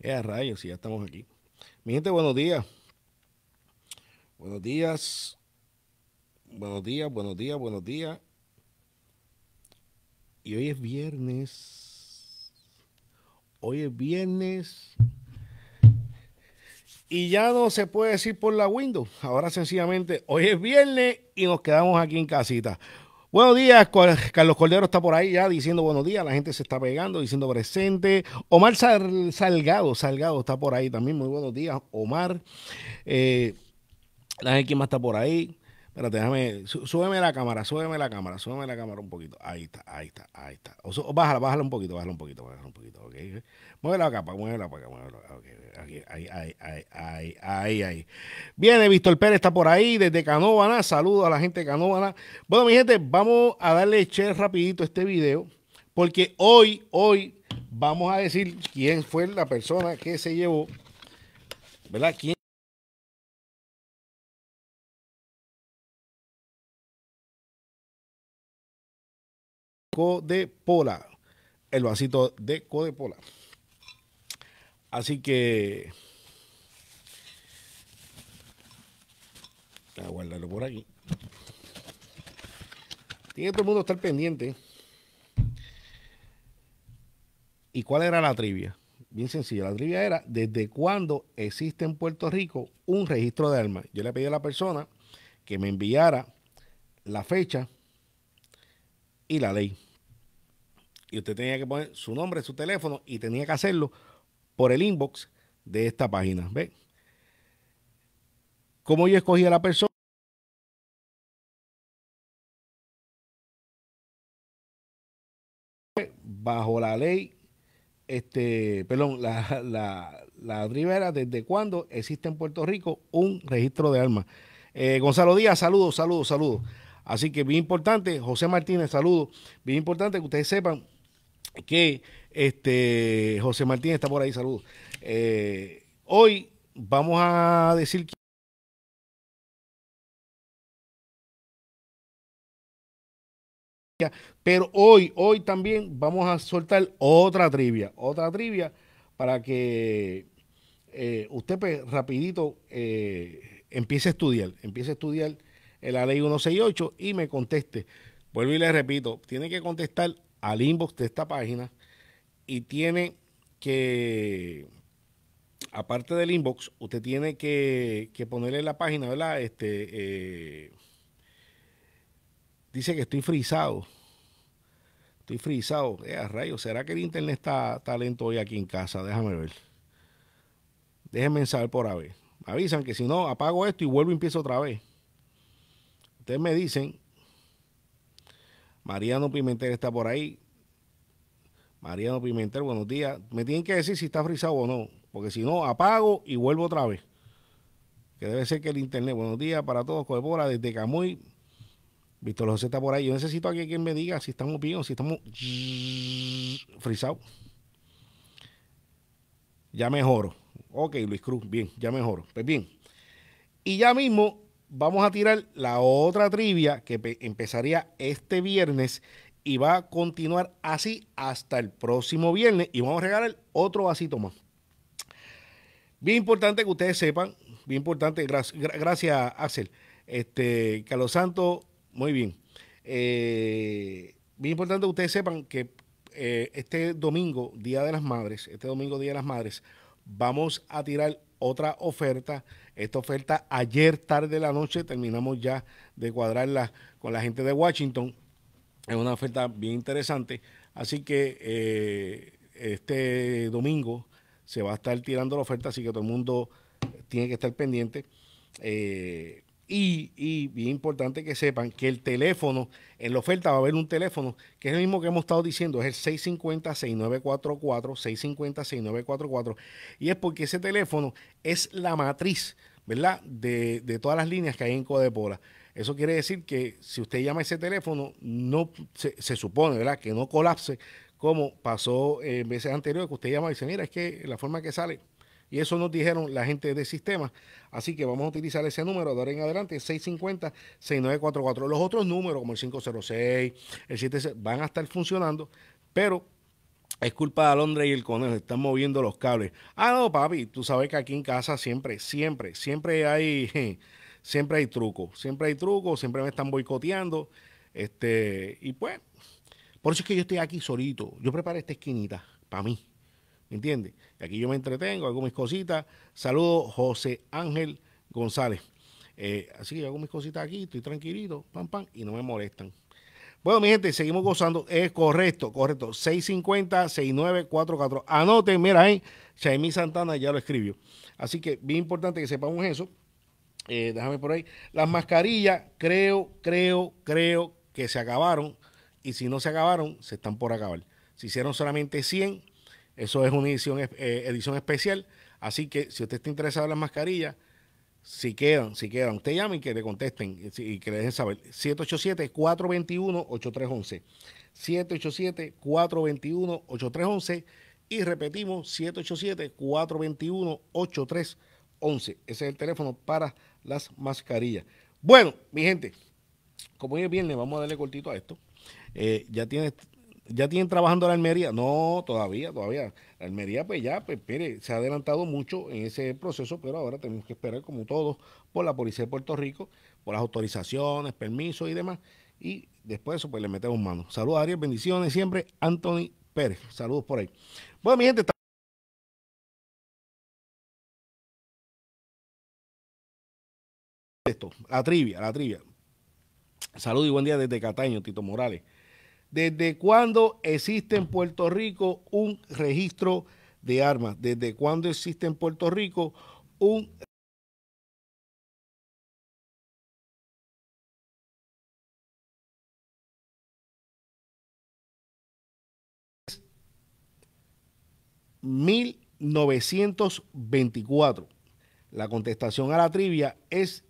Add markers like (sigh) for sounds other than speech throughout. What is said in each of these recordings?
Es eh, a rayos, si ya estamos aquí. Mi gente, buenos días. Buenos días. Buenos días, buenos días, buenos días. Y hoy es viernes. Hoy es viernes. Y ya no se puede decir por la Windows. Ahora sencillamente, hoy es viernes y nos quedamos aquí en casita. Buenos días, Carlos Cordero está por ahí ya diciendo buenos días, la gente se está pegando, diciendo presente. Omar Salgado, Salgado está por ahí también, muy buenos días, Omar. Eh, la gente, ¿quién más está por ahí? Espérate, déjame. Súbeme la cámara, súbeme la cámara, súbeme la cámara un poquito. Ahí está, ahí está, ahí está. O, bájala, bájala un poquito, bájala un poquito, bájala un poquito, ok. Muévela acá, muévela para acá, muévela Okay, Ahí, ahí, ahí, ahí, ahí, ahí. Viene, Víctor Pérez está por ahí desde Canóvana. Saludos a la gente de Canóvana. Bueno, mi gente, vamos a darle che rapidito a este video. Porque hoy, hoy, vamos a decir quién fue la persona que se llevó, ¿verdad? Codepola. El vasito de Pola Así que. Voy a guardarlo por aquí. Tiene todo el mundo estar pendiente. ¿Y cuál era la trivia? Bien sencilla. La trivia era: ¿desde cuándo existe en Puerto Rico un registro de armas? Yo le pedí a la persona que me enviara la fecha y la ley y usted tenía que poner su nombre, su teléfono y tenía que hacerlo por el inbox de esta página. ¿Ve? Como yo escogí a la persona? Bajo la ley, este, perdón, la, la, Rivera, ¿desde cuándo existe en Puerto Rico un registro de armas? Eh, Gonzalo Díaz, saludos, saludos, saludos. Así que bien importante, José Martínez, saludos. Bien importante que ustedes sepan que este, José Martínez está por ahí, saludos. Eh, hoy vamos a decir que... Pero hoy, hoy también vamos a soltar otra trivia, otra trivia para que eh, usted pues, rapidito eh, empiece a estudiar, empiece a estudiar la ley 168 y me conteste. Vuelvo y le repito, tiene que contestar al inbox de esta página y tiene que, aparte del inbox, usted tiene que, ponerle la página, ¿verdad? Este, eh, dice que estoy frisado. Estoy frisado. Eh, ¿será que el internet está, talento lento hoy aquí en casa? Déjame ver. Déjenme saber por ver. Avisan que si no, apago esto y vuelvo y empiezo otra vez. Ustedes me dicen Mariano Pimentel está por ahí. Mariano Pimentel, buenos días. Me tienen que decir si está frisado o no, porque si no, apago y vuelvo otra vez. Que debe ser que el internet. Buenos días para todos, Coepora, desde Camuy. Víctor José está por ahí. Yo necesito a que me diga si estamos bien o si estamos frisados. Ya mejoro. Ok, Luis Cruz, bien, ya mejoro. Pues bien. Y ya mismo vamos a tirar la otra trivia que empezaría este viernes y va a continuar así hasta el próximo viernes y vamos a regalar otro vasito más. Bien importante que ustedes sepan, bien importante, gracias, Axel, este, Carlos Santo, muy bien. Eh, bien importante que ustedes sepan que eh, este domingo, Día de las Madres, este domingo, Día de las Madres, vamos a tirar otra oferta esta oferta. Ayer tarde de la noche terminamos ya de cuadrarla con la gente de Washington. Es una oferta bien interesante. Así que eh, este domingo se va a estar tirando la oferta, así que todo el mundo tiene que estar pendiente. Eh, y, y, bien importante que sepan que el teléfono, en la oferta va a haber un teléfono que es el mismo que hemos estado diciendo, es el 650-6944, 650-6944. Y es porque ese teléfono es la matriz, ¿verdad? De, todas las líneas que hay en Codepola. Eso quiere decir que si usted llama ese teléfono, no se, supone, ¿verdad? Que no colapse como pasó eh, en veces anteriores, que usted llama y dice, mira, es que la forma que sale y eso nos dijeron la gente de sistema. Así que vamos a utilizar ese número de ahora en adelante, 650-6944. Los otros números, como el 506, el 76, van a estar funcionando, pero es culpa de Alondra y el conejo, están moviendo los cables. Ah, no, papi, tú sabes que aquí en casa siempre, siempre, siempre hay, (laughs) siempre hay truco, siempre hay truco, siempre me están boicoteando. Este, y pues, por eso es que yo estoy aquí solito. Yo preparé esta esquinita para mí. ¿Entiendes? Aquí yo me entretengo, hago mis cositas. Saludo José Ángel González. Eh, así que hago mis cositas aquí, estoy tranquilito, pam, pam, y no me molestan. Bueno, mi gente, seguimos gozando. Es correcto, correcto. 650-6944. Anoten, mira ahí, Chaimí Santana ya lo escribió. Así que bien importante que sepamos eso. Eh, déjame por ahí. Las mascarillas, creo, creo, creo que se acabaron. Y si no se acabaron, se están por acabar. Se hicieron solamente 100 eso es una eh, edición, especial. Así que si usted está interesado en las mascarillas, si quedan, si quedan, usted llame y que le contesten y que le dejen saber. 787-421-8311. 787-421-8311. Y repetimos, 787-421-8311. Ese es el teléfono para las mascarillas. Bueno, mi gente, como hoy es viernes, vamos a darle cortito a esto. Eh, ya tienes ¿Ya tienen trabajando la Almería? No, todavía, todavía. La Almería, pues ya, pues se ha adelantado mucho en ese proceso, pero ahora tenemos que esperar, como todos, por la Policía de Puerto Rico, por las autorizaciones, permisos y demás. Y después de eso, pues le metemos mano. Saludos, Ariel, bendiciones siempre. Anthony Pérez, saludos por ahí. Bueno, mi gente, esto, la trivia, la trivia. Saludos y buen día desde Cataño, Tito Morales. ¿Desde cuándo existe en Puerto Rico un registro de armas? ¿Desde cuándo existe en Puerto Rico un ...1924... La contestación a la trivia es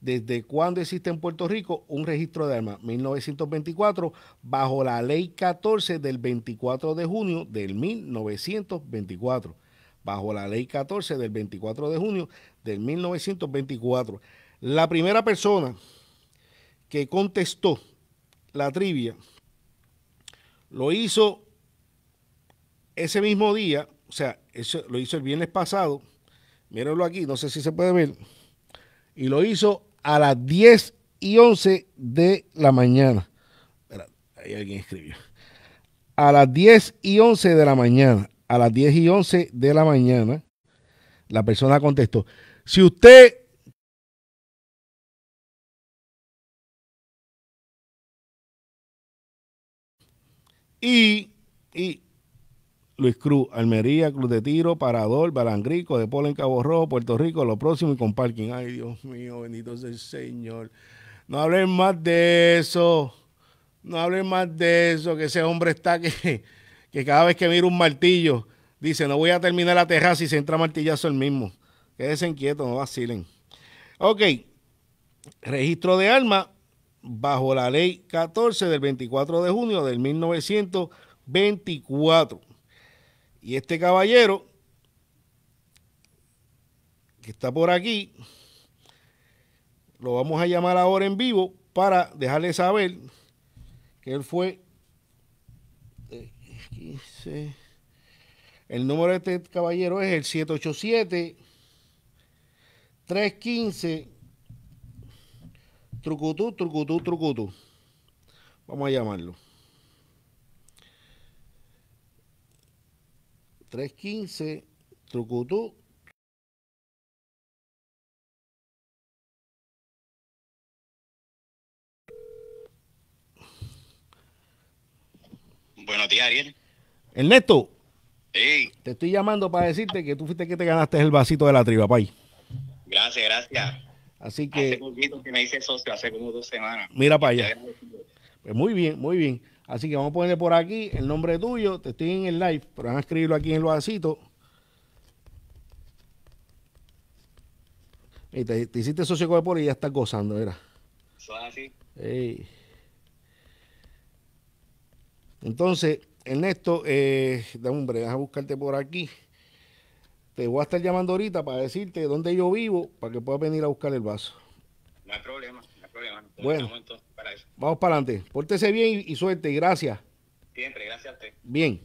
¿Desde cuándo existe en Puerto Rico un registro de armas? 1924, bajo la ley 14 del 24 de junio del 1924. Bajo la ley 14 del 24 de junio del 1924. La primera persona que contestó la trivia lo hizo ese mismo día, o sea, lo hizo el viernes pasado. Mírenlo aquí, no sé si se puede ver. Y lo hizo a las 10 y 11 de la mañana. ahí alguien escribió. A las 10 y 11 de la mañana. A las 10 y 11 de la mañana, la persona contestó, si usted Y, y, Luis Cruz, Almería, Cruz de Tiro, Parador, Balangrico, De Polo en Cabo Rojo, Puerto Rico, lo próximo y con parking. Ay, Dios mío, bendito sea el Señor. No hablen más de eso. No hablen más de eso, que ese hombre está que, (laughs) que cada vez que mira un martillo, dice, no voy a terminar la terraza y se entra martillazo el mismo. Quédense quietos, no vacilen. Ok, registro de armas bajo la ley 14 del 24 de junio del 1924. Y este caballero, que está por aquí, lo vamos a llamar ahora en vivo para dejarle saber que él fue... Eh, el número de este caballero es el 787 315 trucutú, trucutú, trucutú. Vamos a llamarlo. 315, Trucutú, Buenos días, Ariel. Ernesto. Sí. Te estoy llamando para decirte que tú fuiste que te ganaste el vasito de la triba, pay. Gracias, gracias. Así que. Hace poquito que me hice socio, hace como dos semanas. Mira para allá. Pues muy bien, muy bien. Así que vamos a ponerle por aquí el nombre tuyo. Te estoy en el live, pero van a escribirlo aquí en el vasito. Y te, hiciste socio de por y ya estás gozando, ¿verdad? Eso es así. Entonces, Ernesto, eh, dame un breve, a buscarte por aquí. Te voy a estar llamando ahorita para decirte dónde yo vivo, para que puedas venir a buscar el vaso. No hay problema, no hay problema. bueno. Vamos para adelante. Pórtese bien y, y suerte. Gracias. Siempre, gracias a usted. Bien.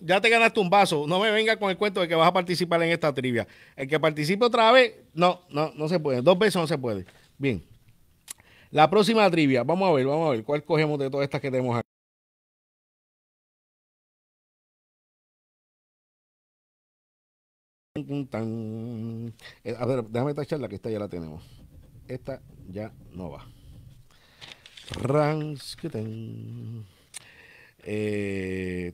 ya te ganaste un vaso. No me venga con el cuento de que vas a participar en esta trivia. El que participe otra vez, no, no, no se puede. Dos veces no se puede. Bien. La próxima trivia, vamos a ver, vamos a ver cuál cogemos de todas estas que tenemos aquí. Tan. Eh, a ver, déjame charla, que esta ya la tenemos. Esta ya no va. Rans que tru... Eh,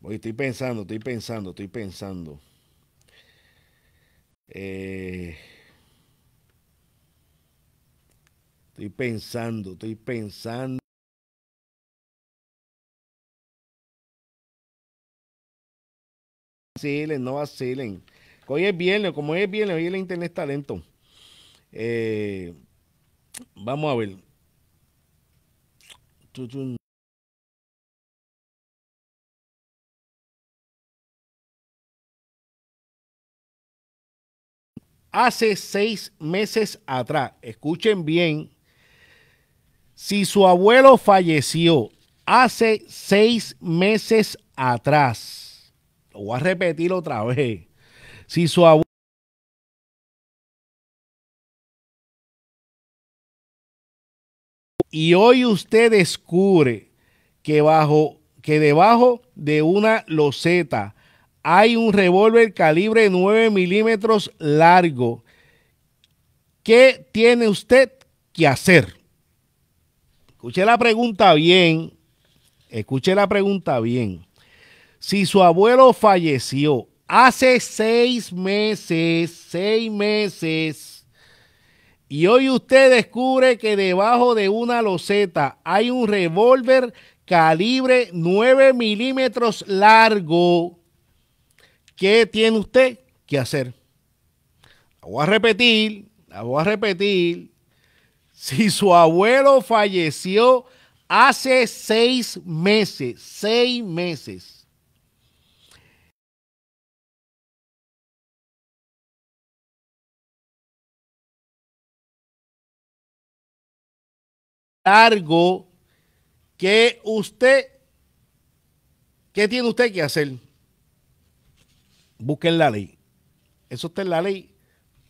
Voy, estoy pensando, estoy pensando, estoy pensando. Eh. Estoy pensando, estoy pensando. Vacilen, no vacilen. Hoy es viernes, como es viernes, hoy el internet está lento. Eh, vamos a ver. Hace seis meses atrás, escuchen bien, si su abuelo falleció hace seis meses atrás, lo voy a repetir otra vez. Si su abuelo y hoy usted descubre que bajo que debajo de una loseta hay un revólver calibre 9 milímetros largo. ¿Qué tiene usted que hacer? Escuche la pregunta bien. Escuche la pregunta bien. Si su abuelo falleció hace seis meses, seis meses, y hoy usted descubre que debajo de una loseta hay un revólver calibre 9 milímetros largo, ¿qué tiene usted que hacer? La voy a repetir, la voy a repetir si su abuelo falleció hace seis meses, seis meses. Largo que usted, ¿qué tiene usted que hacer? Busquen la ley. Eso está en la ley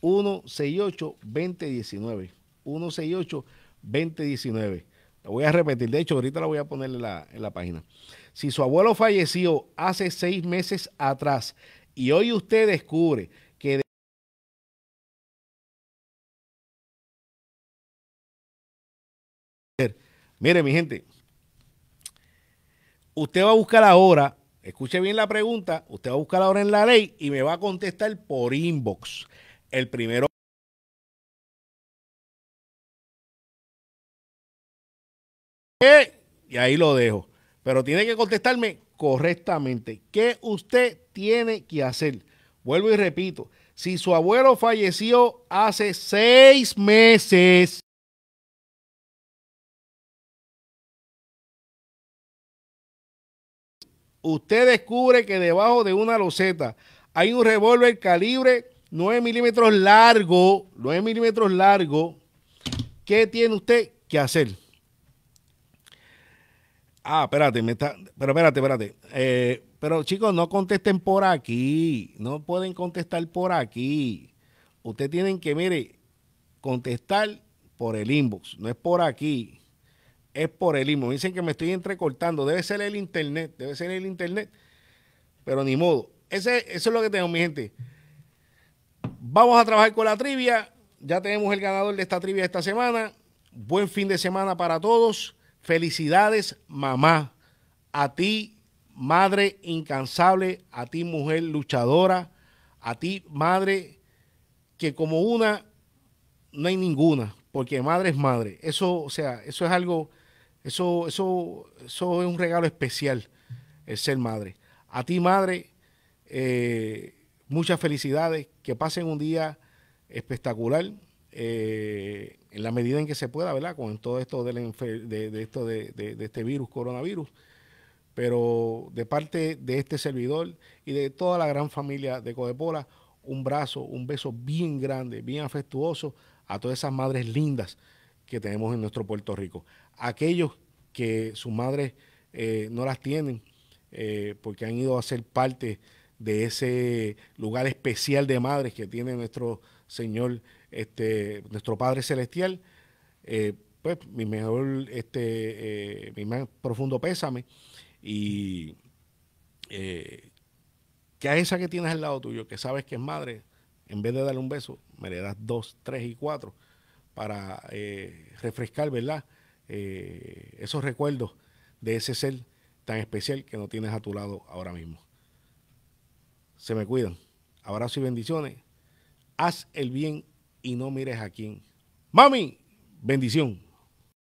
168-2019. 168-2019. lo voy a repetir, de hecho, ahorita la voy a poner en la, página. Si su abuelo falleció hace seis meses atrás y hoy usted descubre que... Mire, mi gente, usted va a buscar ahora, escuche bien la pregunta, usted va a buscar ahora en la ley y me va a contestar por inbox. El primero Y ahí lo dejo. Pero tiene que contestarme correctamente. ¿Qué usted tiene que hacer? Vuelvo y repito. Si su abuelo falleció hace seis meses, usted descubre que debajo de una loseta hay un revólver calibre 9 milímetros largo, 9 milímetros largo, ¿qué tiene usted que hacer? Ah, espérate, me está, pero espérate, espérate. Eh, pero chicos, no contesten por aquí. No pueden contestar por aquí. Ustedes tienen que, mire, contestar por el inbox. No es por aquí. Es por el inbox. dicen que me estoy entrecortando. Debe ser el internet. Debe ser el internet. Pero ni modo. Ese, eso es lo que tengo, mi gente. Vamos a trabajar con la trivia. Ya tenemos el ganador de esta trivia esta semana. Buen fin de semana para todos. Felicidades, mamá. A ti, madre incansable, a ti, mujer luchadora, a ti, madre que como una no hay ninguna, porque madre es madre. Eso, o sea, eso es algo, eso, eso, eso es un regalo especial, el ser madre. A ti, madre, eh, muchas felicidades, que pasen un día espectacular. Eh, en la medida en que se pueda, ¿verdad? Con todo esto de, esto de, este virus, coronavirus. Pero de parte de este servidor y de toda la gran familia de Codepola, un brazo, un beso bien grande, bien afectuoso a todas esas madres lindas que tenemos en nuestro Puerto Rico. Aquellos que sus madres eh, no las tienen eh, porque han ido a ser parte de ese lugar especial de madres que tiene nuestro Señor este, nuestro Padre Celestial, eh, pues mi mejor, este, eh, mi más profundo pésame y eh, que a esa que tienes al lado tuyo, que sabes que es madre, en vez de darle un beso, me le das dos, tres y cuatro para refrescar, ¿verdad? esos recuerdos de ese ser tan especial que no tienes a tu lado ahora mismo. Se me cuidan. abrazos y bendiciones. Haz el bien y no mires a quién. Mami, bendición.